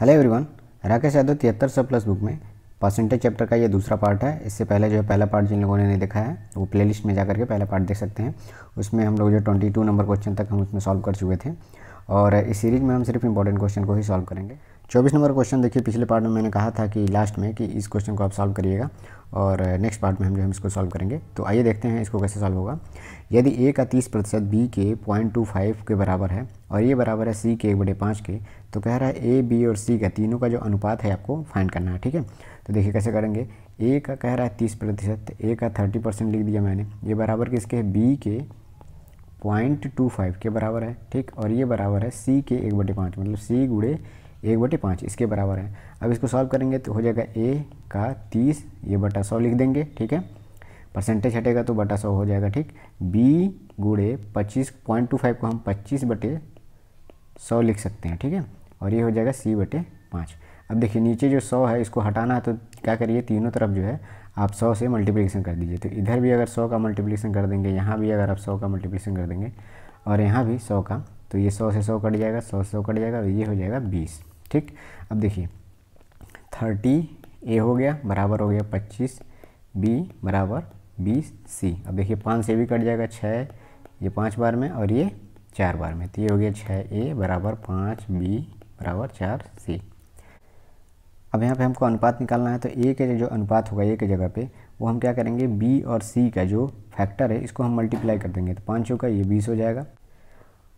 hello everyone Rakesh Yadav तिहत्तर सौ plus book में परसेंटेज चैप्टर का ये दूसरा पार्ट है इससे पहले जो है पहला पार्ट जिन लोगों ने नहीं देखा है वो प्लेलिस्ट में जाकर के पहला पार्ट देख सकते हैं उसमें हम लोग जो ट्वेंटी टू नंबर क्वेश्चन तक हम उसमें सॉल्व कर चुके थे और इस सीरीज में हम सिर्फ इंपॉर्टेंट क्वेश्चन को ही सॉल्व करेंगे चौबीस नंबर क्वेश्चन देखिए पिछले पार्ट में मैंने कहा था कि लास्ट में कि इस क्वेश्चन को आप सॉल्व करिएगा और नेक्स्ट पार्ट में हम जो हम इसको सॉल्व करेंगे तो आइए देखते हैं इसको कैसे सॉल्व होगा यदि ए का तीस प्रतिशत बी के पॉइंट टू फाइव के बराबर है और ये बराबर है सी के एक बड़े पाँच के तो कह रहा है ए बी और सी का तीनों का जो अनुपात है आपको फाइंड करना है ठीक है तो देखिए कैसे करेंगे ए का कह रहा है तीस प्रतिशत ए का थर्टी परसेंट लिख दिया मैंने ये बराबर किसके है बी के पॉइंट टू फाइव के बराबर है ठीक और ये बराबर है सी के एक बटे पाँच मतलब सी गुड़े एक बटे पाँच इसके बराबर है अब इसको सॉल्व करेंगे तो हो जाएगा ए का तीस ये बटा सौ लिख देंगे ठीक है परसेंटेज हटेगा तो बटा सौ हो जाएगा ठीक बी गुड़े पच्चीस पॉइंट टू फाइव को हम पच्चीस बटे सौ लिख सकते हैं ठीक है और ये हो जाएगा सी बटे पाँच अब देखिए नीचे जो सौ है इसको हटाना है तो क्या करिए तीनों तरफ जो है आप सौ से मल्टीप्लिकेशन कर दीजिए तो इधर भी अगर सौ का मल्टीप्लिकेशन कर देंगे यहाँ भी अगर आप सौ का मल्टीप्लिकेशन कर देंगे और यहाँ भी सौ का तो ये सौ से सौ कट जाएगा सौ से सौ कट जाएगा और ये हो जाएगा बीस ठीक अब देखिए थर्टी ए हो गया बराबर हो गया पच्चीस बी बराबर बीस सी अब देखिए पाँच से भी कट जाएगा छः ये पाँच बार में और ये चार बार में तो ये हो गया छः ए बराबर पाँच बी बराबर चार सी अब यहाँ पे हमको अनुपात निकालना है तो ए के जो अनुपात होगा ए के जगह पे वो हम क्या करेंगे बी और सी का जो फैक्टर है इसको हम मल्टीप्लाई कर देंगे तो पाँच का ये बीस हो जाएगा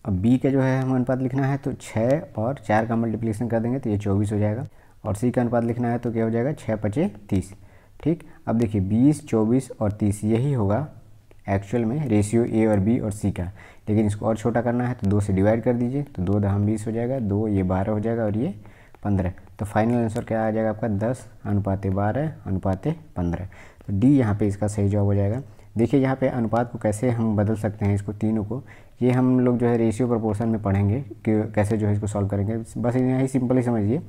अब बी का जो है हमें अनुपात लिखना है तो छः और चार का मल्टीप्लिकेशन कर देंगे तो ये चौबीस हो जाएगा और सी का अनुपात लिखना है तो क्या हो जाएगा छः पचे तीस ठीक अब देखिए बीस चौबीस और तीस यही होगा एक्चुअल में रेशियो ए और बी और सी का लेकिन इसको और छोटा करना है तो दो से डिवाइड कर दीजिए तो दो दहम बीस हो जाएगा दो ये बारह हो जाएगा और ये पंद्रह तो फाइनल आंसर क्या आ जाएगा आपका दस अनुपात बारह अनुपात पंद्रह तो डी यहाँ पे इसका सही जवाब हो जाएगा देखिए यहाँ पे अनुपात को कैसे हम बदल सकते हैं इसको तीनों को ये हम लोग जो है रेशियो प्रोपोर्शन में पढ़ेंगे कि कैसे जो है इसको सॉल्व करेंगे बस यही सिंपल ही समझिए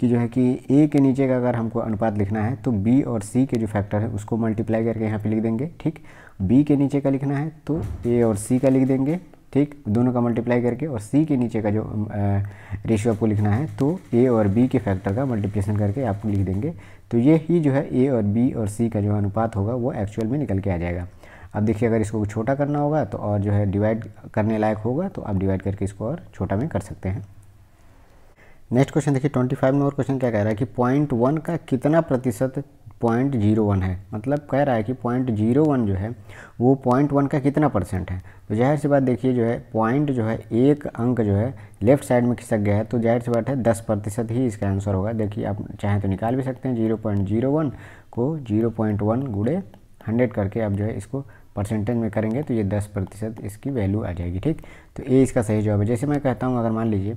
कि जो है कि ए के नीचे का अगर हमको अनुपात लिखना है तो बी और सी के जो फैक्टर है उसको मल्टीप्लाई करके यहाँ पे लिख देंगे ठीक बी के नीचे का लिखना है तो ए और सी का लिख देंगे ठीक दोनों का मल्टीप्लाई करके और सी के नीचे का जो रेशियो आपको लिखना है तो ए और बी के फैक्टर का मल्टीप्लिकेशन करके आपको लिख देंगे तो ये ही जो है ए और बी और सी का जो अनुपात होगा वो एक्चुअल में निकल के आ जाएगा अब देखिए अगर इसको छोटा करना होगा तो और जो है डिवाइड करने लायक होगा तो आप डिवाइड करके इसको और छोटा में कर सकते हैं नेक्स्ट क्वेश्चन देखिए ट्वेंटी फाइव नंबर क्वेश्चन क्या कह रहा है कि पॉइंट वन का कितना प्रतिशत पॉइंट जीरो वन है मतलब कह रहा है कि पॉइंट जीरो वन जो है वो पॉइंट वन का कितना परसेंट है तो जाहिर सी बात देखिए जो है पॉइंट जो है एक अंक जो है लेफ्ट साइड में खिसक गया है तो जाहिर सी बात है दस प्रतिशत ही इसका आंसर होगा देखिए आप चाहें तो निकाल भी सकते हैं जीरो पॉइंट जीरो वन को जीरो पॉइंट वन गुड़े हंड्रेड करके आप जो है इसको परसेंटेज में करेंगे तो ये दस प्रतिशत इसकी वैल्यू आ जाएगी ठीक तो ए इसका सही जवाब है जैसे मैं कहता हूँ अगर मान लीजिए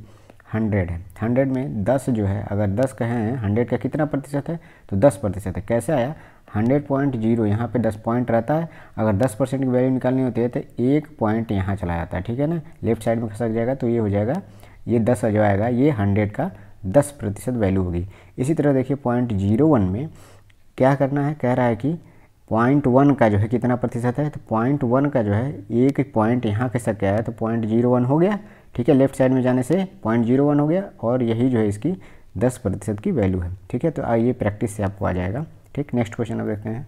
हंड्रेड है हंड्रेड में दस जो है अगर दस कहें हैं हंड्रेड का कितना प्रतिशत है तो दस प्रतिशत है कैसे आया हंड्रेड पॉइंट जीरो यहाँ पर दस पॉइंट रहता है अगर दस परसेंट की वैल्यू निकालनी होती है तो एक पॉइंट यहाँ चला जाता है ठीक है ना लेफ्ट साइड में खसक जाएगा तो ये हो जाएगा ये दस जो आएगा ये हंड्रेड का दस प्रतिशत वैल्यू होगी इसी तरह देखिए पॉइंट जीरो वन में क्या करना है कह रहा है कि पॉइंट वन का जो है कितना प्रतिशत है तो पॉइंट वन का जो है एक पॉइंट यहाँ कैसा क्या है तो पॉइंट जीरो वन हो गया ठीक है लेफ्ट साइड में जाने से पॉइंट जीरो वन हो गया और यही जो है इसकी दस प्रतिशत की वैल्यू है ठीक है तो आइए प्रैक्टिस से आपको आ जाएगा ठीक नेक्स्ट क्वेश्चन अब देखते हैं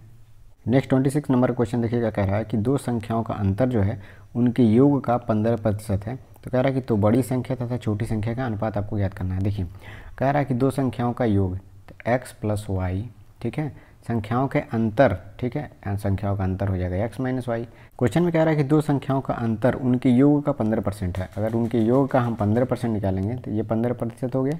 नेक्स्ट ट्वेंटी सिक्स नंबर क्वेश्चन देखिएगा कह रहा है कि दो संख्याओं का अंतर जो है उनके योग का पंद्रह प्रतिशत है तो कह रहा है कि तो बड़ी संख्या तथा छोटी संख्या का अनुपात आपको याद करना है देखिए कह रहा है कि दो संख्याओं का योग एक्स प्लस वाई ठीक है संख्याओं के अंतर ठीक है संख्याओं का अंतर हो जाएगा एक्स माइनस वाई क्वेश्चन में कह रहा है कि दो संख्याओं का अंतर उनके योग का पंद्रह परसेंट है अगर उनके योग का हम पंद्रह परसेंट निकालेंगे तो ये पंद्रह प्रतिशत हो गया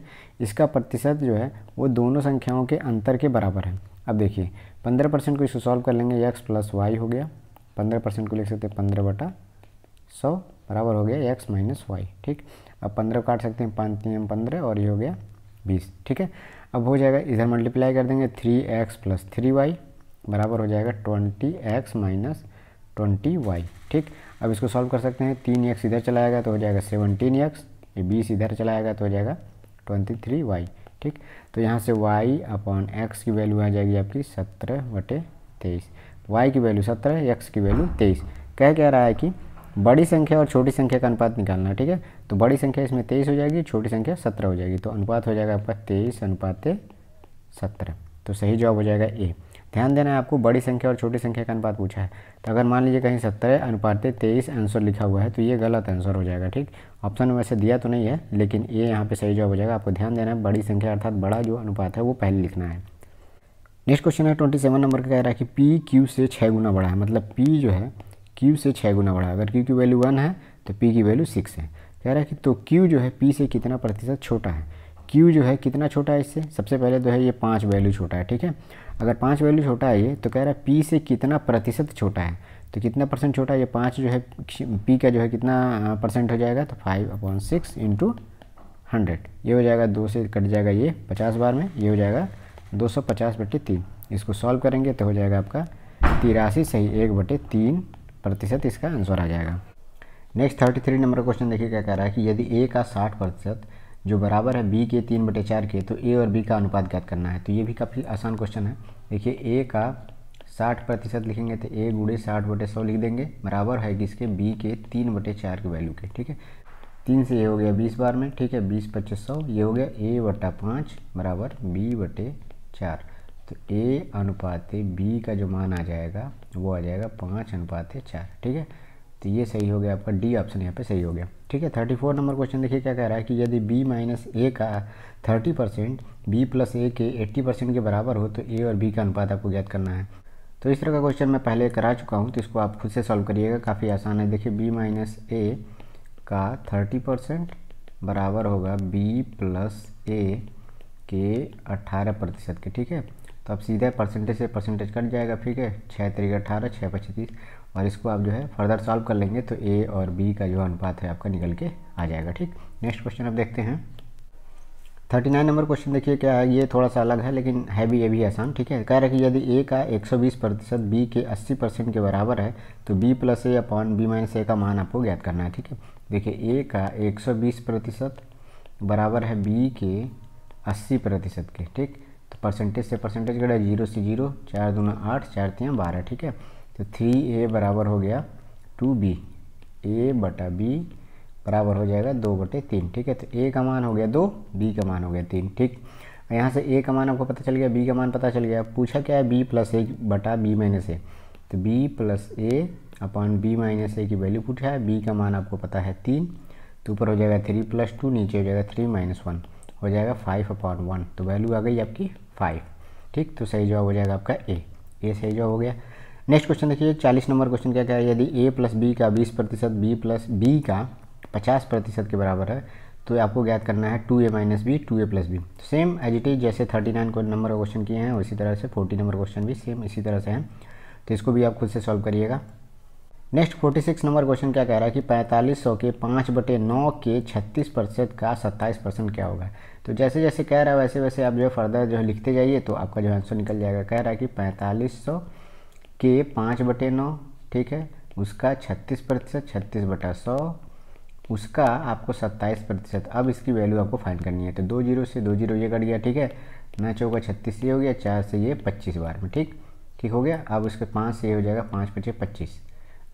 इसका प्रतिशत जो है वो दोनों संख्याओं के अंतर के बराबर है अब देखिए पंद्रह परसेंट को इसको सॉल्व कर लेंगे एक्स प्लस वाई हो गया पंद्रह परसेंट को लिख सकते हैं पंद्रह बटा सौ बराबर हो गया एक्स माइनस वाई ठीक अब पंद्रह काट सकते हैं पाँच तीन पंद्रह और ये हो गया बीस ठीक है अब हो जाएगा इधर मल्टीप्लाई कर देंगे three X plus three Y बराबर हो जाएगा twenty X minus twenty Y ठीक अब इसको सॉल्व कर सकते हैं तीन एक्स इधर चलाएगा तो हो जाएगा सेवनटीन एक्स बीस इधर चलाएगा तो हो जाएगा ट्वेंटी थ्री वाई ठीक तो यहाँ से वाई अपॉन एक्स की वैल्यू आ जाएगी आपकी सत्रह बटे तेईस वाई की वैल्यू सत्रह एक्स की वैल्यू तेईस कह कह रहा है कि बड़ी संख्या और छोटी संख्या का अनुपात निकालना है ठीक है तो बड़ी संख्या इसमें तेईस हो जाएगी छोटी संख्या सत्रह हो जाएगी तो अनुपात हो जाएगा आपका तेईस अनुपात सत्रह तो सही जवाब हो जाएगा ए ध्यान देना है आपको बड़ी संख्या और छोटी संख्या का अनुपात पूछा है तो अगर मान लीजिए कहीं सत्रह अनुपात तेईस आंसर लिखा हुआ है तो ये गलत आंसर हो जाएगा ठीक ऑप्शन में वैसे दिया तो नहीं है लेकिन ये यहाँ पे सही जवाब हो जाएगा आपको ध्यान देना है बड़ी संख्या अर्थात बड़ा जो अनुपात है वो पहले लिखना है नेक्स्ट क्वेश्चन है ट्वेंटी सेवन नंबर का कह रहा है कि पी क्यू से छः गुना बड़ा है मतलब पी जो है क्यू से छः गुना बढ़ा अगर क्यू की वैल्यू वन है तो पी की वैल्यू सिक्स है कह रहा है कि तो क्यू जो है पी से कितना प्रतिशत छोटा है क्यू जो है कितना छोटा है इससे सबसे पहले तो है ये पाँच वैल्यू छोटा है ठीक है अगर पाँच वैल्यू छोटा है ये तो कह रहा है पी से कितना प्रतिशत छोटा है तो कितना परसेंट छोटा है ये पाँच जो है पी का जो है कितना परसेंट हो जाएगा तो five upon six into hundred ये हो जाएगा दो से कट जाएगा ये पचास बार में ये हो जाएगा दो सौ पचास बटे तीन इसको सॉल्व करेंगे तो हो जाएगा आपका तिरासी सही एक बटे तीन प्रतिशत इसका आंसर आ जाएगा नेक्स्ट थर्टी थ्री नंबर क्वेश्चन देखिए क्या कह रहा है कि यदि ए का साठ प्रतिशत जो बराबर है बी के तीन बटे चार के तो ए और बी का अनुपात ज्ञात करना है तो ये भी काफ़ी आसान क्वेश्चन है देखिए ए का साठ प्रतिशत लिखेंगे तो ए गुड़े साठ बटे सौ लिख देंगे बराबर है किसके बी के तीन बटे चार के वैल्यू के ठीक है तीन से ये हो गया बीस बार में ठीक है बीस पच्चीस सौ ये हो गया ए बटा पाँच बराबर बी बटे चार तो ए अनुपात बी का जो मान आ जाएगा वो आ जाएगा पाँच अनुपात चार ठीक है तो ये सही हो गया आपका डी ऑप्शन यहाँ पे सही हो गया ठीक है थर्टी फोर नंबर क्वेश्चन देखिए क्या कह रहा है कि यदि बी माइनस ए का thirty percent B plus A के एट्टी परसेंट के बराबर हो तो ए और बी का अनुपात आपको ज्ञात करना है तो इस तरह का क्वेश्चन मैं पहले करा चुका हूँ तो इसको आप खुद से सॉल्व करिएगा काफ़ी आसान है देखिए बी माइनस ए का थर्टी परसेंट बराबर होगा बी प्लस ए के अट्ठारह प्रतिशत के ठीक है तो आप सीधा परसेंटेज से परसेंटेज कट जाएगा ठीक है छः तरीके अठारह छः पच्चीस और इसको आप जो है फर्दर सॉल्व कर लेंगे तो ए और बी का जो अनुपात है आपका निकल के आ जाएगा ठीक नेक्स्ट क्वेश्चन आप देखते हैं थर्टी नाइन नंबर क्वेश्चन देखिए क्या ये थोड़ा सा अलग है लेकिन है भी ये भी आसान ठीक है कह रहा है कि यदि ए का 120 प्रतिशत बी के 80 परसेंट के बराबर है तो B plus A upon B minus A का मान आपको ज्ञात करना है ठीक है देखिए ए का 120 प्रतिशत बराबर है बी के 80 प्रतिशत के ठीक तो परसेंटेज से परसेंटेज कटा जीरो से जीरो चार दूना आठ चार तीन बारह ठीक है तो थ्री ए बराबर हो गया टू बी ए बटा बी बराबर हो जाएगा दो बटे तीन ठीक है तो ए का मान हो गया दो बी का मान हो गया तीन ठीक यहाँ से ए का मान आपको पता चल गया बी का मान पता चल गया पूछा क्या है बी प्लस ए बटा बी माइनस ए तो B plus A upon B minus A की वैल्यू पूछा है बी का मान आपको पता है तीन तो ऊपर हो जाएगा थ्री प्लस टू नीचे हो जाएगा थ्री माइनस वन हो जाएगा फाइव अपॉन वन तो वैल्यू आ गई आपकी फाइव ठीक तो सही जवाब हो जाएगा आपका ए ए सही जवाब हो गया नेक्स्ट क्वेश्चन देखिए चालीस नंबर क्वेश्चन क्या क्या है यदि ए प्लस बी का बीस प्रतिशत बी प्लस बी का पचास प्रतिशत के बराबर है तो आपको ज्ञात करना है two A minus B two A plus B same as it is जैसे थर्टी नाइन नंबर का क्वेश्चन किए हैं उसी तरह से फोर्टी नंबर क्वेश्चन भी सेम इसी तरह से हैं तो इसको भी आप खुद से सॉल्व करिएगा नेक्स्ट 46 नंबर क्वेश्चन क्या कह रहा है कि पैंतालीस सौ के पाँच बटे नौ के छत्तीस प्रतिशत का सत्ताईस परसेंट क्या होगा तो जैसे जैसे कह रहा है वैसे वैसे आप जो है फर्दर जो है लिखते जाइए तो आपका जो आंसर निकल जाएगा कह रहा है कि पैंतालीस सौ के पाँच बटे नौ ठीक है उसका छत्तीस प्रतिशत छत्तीस बटा सौ उसका आपको सत्ताईस प्रतिशत अब इसकी वैल्यू आपको फाइन करनी है तो दो जीरो से दो जीरो ये कट गया ठीक है नौ चौका छत्तीस ये हो गया चार से ये पच्चीस बार में ठीक ठीक हो गया अब उसके पाँच से ये हो जाएगा पाँच पचे पच्चीस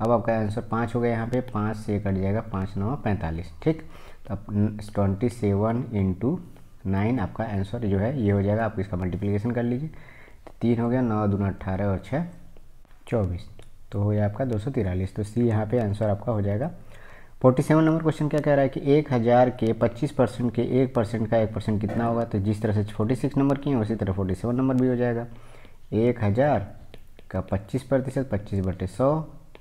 अब आपका आंसर पाँच हो गया यहाँ पे पाँच से कट जाएगा पाँच नौ पैंतालीस ठीक तो अब ट्वेंटी सेवन इंटू नाइन आपका आंसर जो है ये हो जाएगा आप इसका मल्टीप्लिकेशन कर लीजिए तो तीन हो गया नौ दूना अट्ठारह और छः चौबीस तो हो गया आपका दो सौ तिरालीस तो सी यहाँ पे आंसर आपका हो जाएगा फोर्टी सेवन नंबर क्वेश्चन क्या कह रहा है कि एक हज़ार के पच्चीस परसेंट के एक परसेंट का एक परसेंट कितना होगा तो जिस तरह से फोर्टी सिक्स नंबर किए उसी तरह फोर्टी सेवन नंबर भी हो जाएगा एक हज़ार का पच्चीस प्रतिशत पच्चीस बटे सौ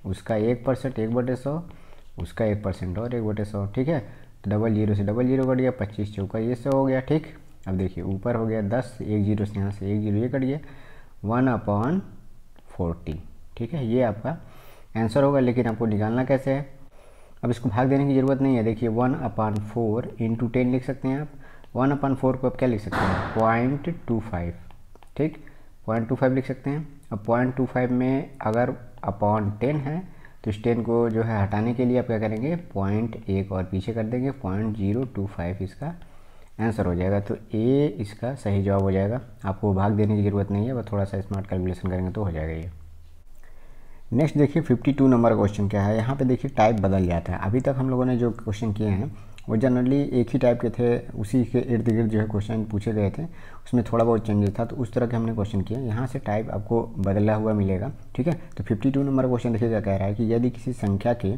उसका एक परसेंट एक बटे सौ उसका एक परसेंट और एक बटे सौ ठीक है तो डबल जीरो से डबल जीरो कट गया पच्चीस चौका ये सौ हो गया ठीक अब देखिए ऊपर हो गया दस एक जीरो से यहाँ से एक जीरो ये कट गया वन अपॉन फोर्टी ठीक है ये आपका आंसर होगा लेकिन आपको निकालना कैसे है अब इसको भाग देने की ज़रूरत नहीं है देखिए one upon four into ten लिख सकते हैं आप वन अपॉन फोर को आप क्या लिख सकते हैं पॉइंट टू फाइव ठीक पॉइंट टू फाइव लिख सकते हैं अब पॉइंट टू फाइव में अगर अपॉन टेन है तो इस टेन को जो है हटाने के लिए आप क्या करेंगे पॉइंट एक और पीछे कर देंगे पॉइंट जीरो टू फाइव इसका आंसर हो जाएगा तो ए इसका सही जवाब हो जाएगा आपको भाग देने की ज़रूरत नहीं है बस थोड़ा सा स्मार्ट कैलकुलेशन करेंगे तो हो जाएगा ये नेक्स्ट देखिए 52 नंबर क्वेश्चन क्या है यहाँ पे देखिए टाइप बदल जाता है अभी तक हम लोगों ने जो क्वेश्चन किए हैं वो जनरली एक ही टाइप के थे उसी के इर्द गिर्द जो है क्वेश्चन पूछे गए थे उसमें थोड़ा बहुत चेंजेस था तो उस तरह के हमने क्वेश्चन किए यहाँ से टाइप आपको बदला हुआ मिलेगा ठीक है तो 52 नंबर क्वेश्चन देखिएगा कह रहा है कि यदि किसी संख्या के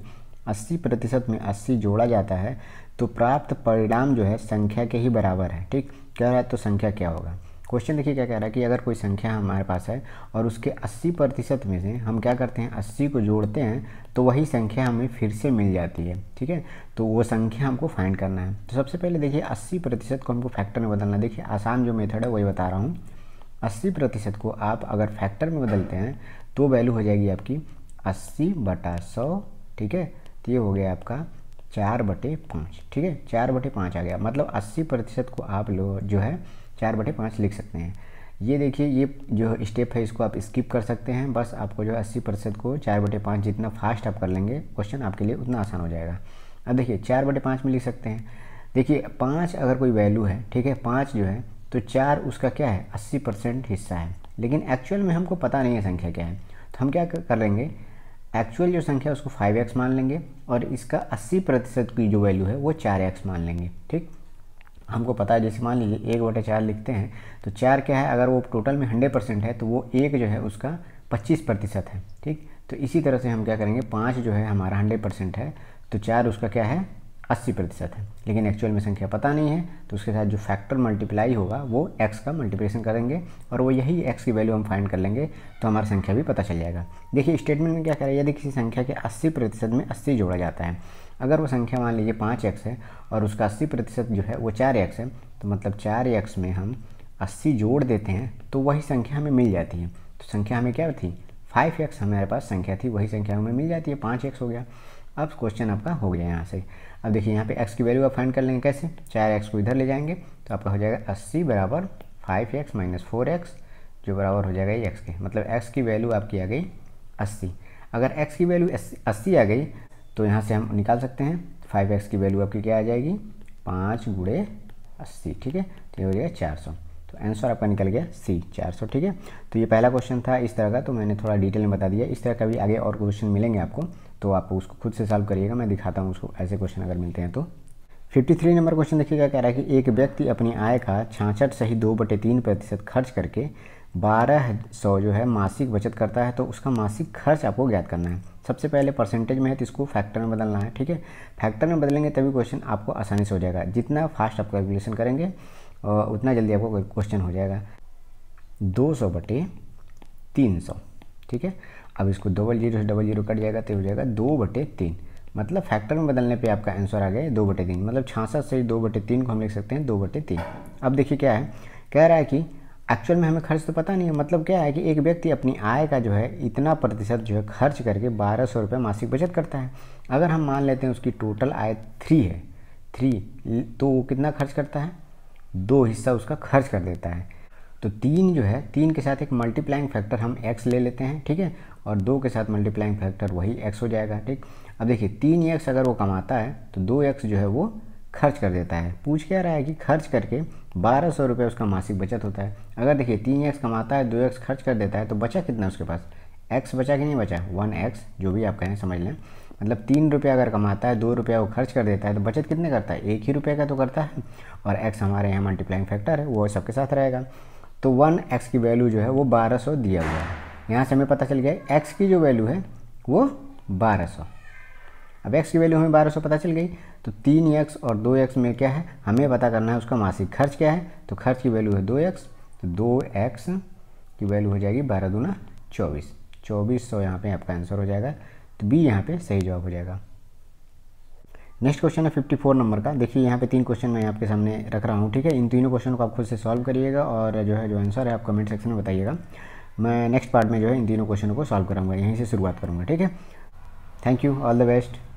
80 प्रतिशत में 80 जोड़ा जाता है तो प्राप्त परिणाम जो है संख्या के ही बराबर है ठीक कह रहा है तो संख्या क्या होगा क्वेश्चन देखिए क्या कह रहा है कि अगर कोई संख्या हमारे पास है और उसके 80 प्रतिशत में से हम क्या करते हैं 80 को जोड़ते हैं तो वही संख्या हमें फिर से मिल जाती है ठीक है तो वो संख्या हमको फाइंड करना है तो सबसे पहले देखिए 80 प्रतिशत को हमको फैक्टर में बदलना देखिए आसान जो मेथड है वही बता रहा हूँ अस्सी प्रतिशत को आप अगर फैक्टर में बदलते हैं तो वैल्यू हो जाएगी आपकी अस्सी बटा सौ ठीक है तो ये हो गया आपका चार बटे पाँच ठीक है चार बटे पाँच आ गया मतलब अस्सी प्रतिशत को आप लोग जो है चार बटे पाँच लिख सकते हैं ये देखिए ये जो स्टेप है इसको आप स्किप कर सकते हैं बस आपको जो है अस्सी प्रतिशत को चार बटे पाँच जितना फास्ट आप कर लेंगे क्वेश्चन आपके लिए उतना आसान हो जाएगा अब देखिए चार बटे पाँच में लिख सकते हैं देखिए पाँच अगर कोई वैल्यू है ठीक है पाँच जो है तो चार उसका क्या है अस्सी परसेंट हिस्सा है लेकिन एक्चुअल में हमको पता नहीं है संख्या क्या है तो हम क्या कर लेंगे एक्चुअल जो संख्या उसको फाइव एक्स मान लेंगे और इसका अस्सी प्रतिशत की जो वैल्यू है वो चार एक्स मान लेंगे ठीक हमको पता है जैसे मान लीजिए एक बटे चार लिखते हैं तो चार क्या है अगर वो टोटल में हंड्रेड परसेंट है तो वो एक जो है उसका पच्चीस प्रतिशत है ठीक तो इसी तरह से हम क्या करेंगे पाँच जो है हमारा हंड्रेड परसेंट है तो चार उसका क्या है अस्सी प्रतिशत है लेकिन एक्चुअल में संख्या पता नहीं है तो उसके साथ जो फैक्टर मल्टीप्लाई होगा वो एक्स का मल्टीप्लिकेशन करेंगे और वो यही एक्स की वैल्यू हम फाइंड कर लेंगे तो हमारी संख्या भी पता चल जाएगा देखिए स्टेटमेंट में क्या करें यदि किसी संख्या के अस्सी प्रतिशत में अस्सी जोड़ा जाता है अगर वो संख्या मान लीजिए पाँच एक्स है और उसका अस्सी प्रतिशत जो है वो चार एक्स है तो मतलब चार एक्स में हम अस्सी जोड़ देते हैं तो वही संख्या हमें मिल जाती है तो संख्या हमें क्या थी फाइव एक्स हमारे पास संख्या थी वही संख्या हमें मिल जाती है पाँच एक्स हो गया अब क्वेश्चन आपका हो गया यहाँ से अब देखिए यहाँ पे एक्स की वैल्यू आप फाइंड कर लेंगे कैसे चार एक्स को इधर ले जाएंगे तो आपका हो जाएगा अस्सी बराबर five X minus four X जो बराबर हो जाएगा ये एक्स के मतलब एक्स की वैल्यू आपकी आ गई अस्सी अगर एक्स की वैल्यू अस्सी आ गई तो यहाँ से हम निकाल सकते हैं फाइव एक्स की वैल्यू आपकी क्या आ जाएगी पाँच गुड़े अस्सी ठीक है तो ये हो जाएगा चार सौ तो आंसर आपका निकल गया सी चार सौ ठीक है तो ये पहला क्वेश्चन था इस तरह का तो मैंने थोड़ा डिटेल में बता दिया इस तरह का भी आगे और क्वेश्चन मिलेंगे आपको तो आप उसको खुद से सॉल्व करिएगा मैं दिखाता हूँ उसको ऐसे क्वेश्चन अगर मिलते हैं तो 53 नंबर क्वेश्चन देखिएगा कह रहा है कि एक व्यक्ति अपनी आय का छाछठ सही दो बटे तीन प्रतिशत खर्च करके बारह सौ जो है मासिक बचत करता है तो उसका मासिक खर्च आपको ज्ञात करना है सबसे पहले परसेंटेज में है तो इसको फैक्टर में बदलना है ठीक है फैक्टर में बदलेंगे तभी क्वेश्चन आपको आसानी से हो जाएगा जितना फास्ट आप कैलकुलेशन करेंगे और उतना जल्दी आपको क्वेश्चन हो जाएगा दो सौ बटे तीन सौ ठीक है अब इसको डबल जीरो से डबल जीरो कट जाएगा तो हो जाएगा दो बटे तीन मतलब फैक्टर में बदलने पे आपका आंसर आ गया दो बटे तीन मतलब छासठ से दो बटे तीन को हम लिख सकते हैं दो बटे तीन अब देखिए क्या है कह रहा है कि एक्चुअल में हमें खर्च तो पता नहीं है मतलब क्या है कि एक व्यक्ति अपनी आय का जो है इतना प्रतिशत जो है खर्च करके बारह सौ रुपये मासिक बचत करता है अगर हम मान लेते हैं उसकी टोटल आय थ्री है थ्री तो वो कितना खर्च करता है दो हिस्सा उसका खर्च कर देता है तो तीन जो है तीन के साथ एक मल्टीप्लाइंग फैक्टर हम एक्स ले लेते हैं ठीक है और दो के साथ मल्टीप्लाइंग फैक्टर वही एक्स हो जाएगा ठीक अब देखिए तीन एक्स अगर वो कमाता है तो दो एक्स जो है वो खर्च कर देता है पूछ क्या रहा है कि खर्च करके बारह सौ रुपये उसका मासिक बचत होता है अगर देखिए तीन एक्स कमाता है दो एक्स खर्च कर देता है तो बचा कितना उसके पास एक्स बचा कि नहीं बचा वन एक्स जो भी आप कहें समझ लें मतलब तीन रुपया अगर कमाता है दो रुपया वो खर्च कर देता है तो बचत कितने करता है एक ही रुपये का तो करता है और एक्स हमारे यहाँ मल्टीप्लाइंग फैक्टर है वो सबके साथ रहेगा तो वन एक्स की वैल्यू जो है वो बारह सौ दिया हुआ है यहाँ से हमें पता चल गया एक्स की जो वैल्यू है वो बारह सौ अब एक्स की वैल्यू हमें बारह सौ पता चल गई तो तीन एक्स और दो एक्स में क्या है हमें पता करना है उसका मासिक खर्च क्या है तो खर्च की वैल्यू है दो एक्स तो दो एक्स की वैल्यू हो जाएगी बारह दूना चौबीस चौबीस सौ यहाँ पर आपका आंसर हो जाएगा तो बी यहाँ पर सही जवाब हो जाएगा नेक्स्ट क्वेश्चन है 54 नंबर का देखिए यहाँ पे तीन क्वेश्चन मैं आपके सामने रख रहा हूँ ठीक है इन तीनों क्वेश्चन को आप खुद से सॉल्व करिएगा और जो है जो आंसर है आप कमेंट सेक्शन में बताइएगा मैं नेक्स्ट पार्ट में जो है इन तीनों क्वेश्चन को सॉल्व करूँगा यहीं से शुरुआत करूँगा ठीक है thank you all the best